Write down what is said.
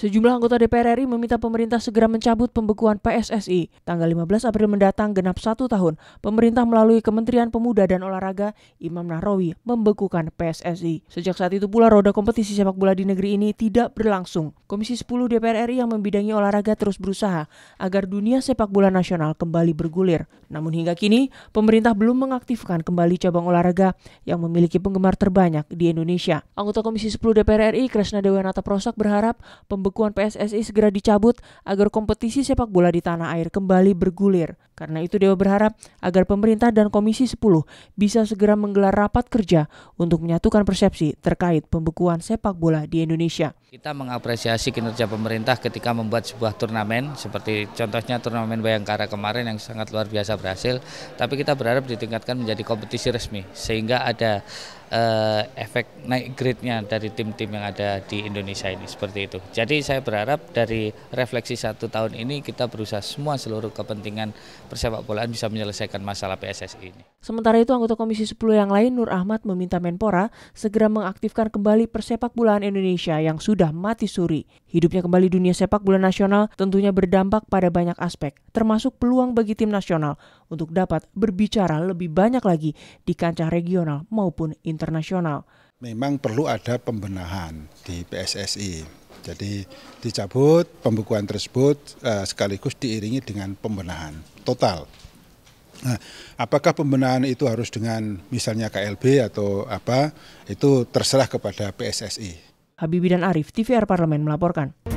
Sejumlah anggota DPR RI meminta pemerintah segera mencabut pembekuan PSSI. Tanggal 15 April mendatang, genap satu tahun, pemerintah melalui Kementerian Pemuda dan Olahraga, Imam Nahrawi, membekukan PSSI. Sejak saat itu pula, roda kompetisi sepak bola di negeri ini tidak berlangsung. Komisi 10 DPR RI yang membidangi olahraga terus berusaha agar dunia sepak bola nasional kembali bergulir. Namun hingga kini, pemerintah belum mengaktifkan kembali cabang olahraga yang memiliki penggemar terbanyak di Indonesia. Anggota Komisi 10 DPR RI, Kresna Dewanata Prosak berharap pembekuan pembekuan PSSI segera dicabut agar kompetisi sepak bola di tanah air kembali bergulir. Karena itu Dewa berharap agar pemerintah dan Komisi 10 bisa segera menggelar rapat kerja untuk menyatukan persepsi terkait pembekuan sepak bola di Indonesia. Kita mengapresiasi kinerja pemerintah ketika membuat sebuah turnamen seperti contohnya turnamen Bayangkara kemarin yang sangat luar biasa berhasil, tapi kita berharap ditingkatkan menjadi kompetisi resmi sehingga ada uh, efek naik grade-nya dari tim-tim yang ada di Indonesia ini seperti itu. Jadi saya berharap dari refleksi satu tahun ini kita berusaha semua seluruh kepentingan persepak bolaan bisa menyelesaikan masalah PSSI ini. Sementara itu anggota Komisi 10 yang lain Nur Ahmad meminta Menpora segera mengaktifkan kembali persepak bolaan Indonesia yang sudah mati suri. Hidupnya kembali dunia sepak bola nasional tentunya berdampak pada banyak aspek, termasuk peluang bagi tim nasional untuk dapat berbicara lebih banyak lagi di kancah regional maupun internasional internasional. Memang perlu ada pembenahan di PSSI. Jadi dicabut pembekuan tersebut eh, sekaligus diiringi dengan pembenahan total. Nah, apakah pembenahan itu harus dengan misalnya KLB atau apa? Itu terserah kepada PSSI. Habibie dan Arif, TVR Parlemen melaporkan.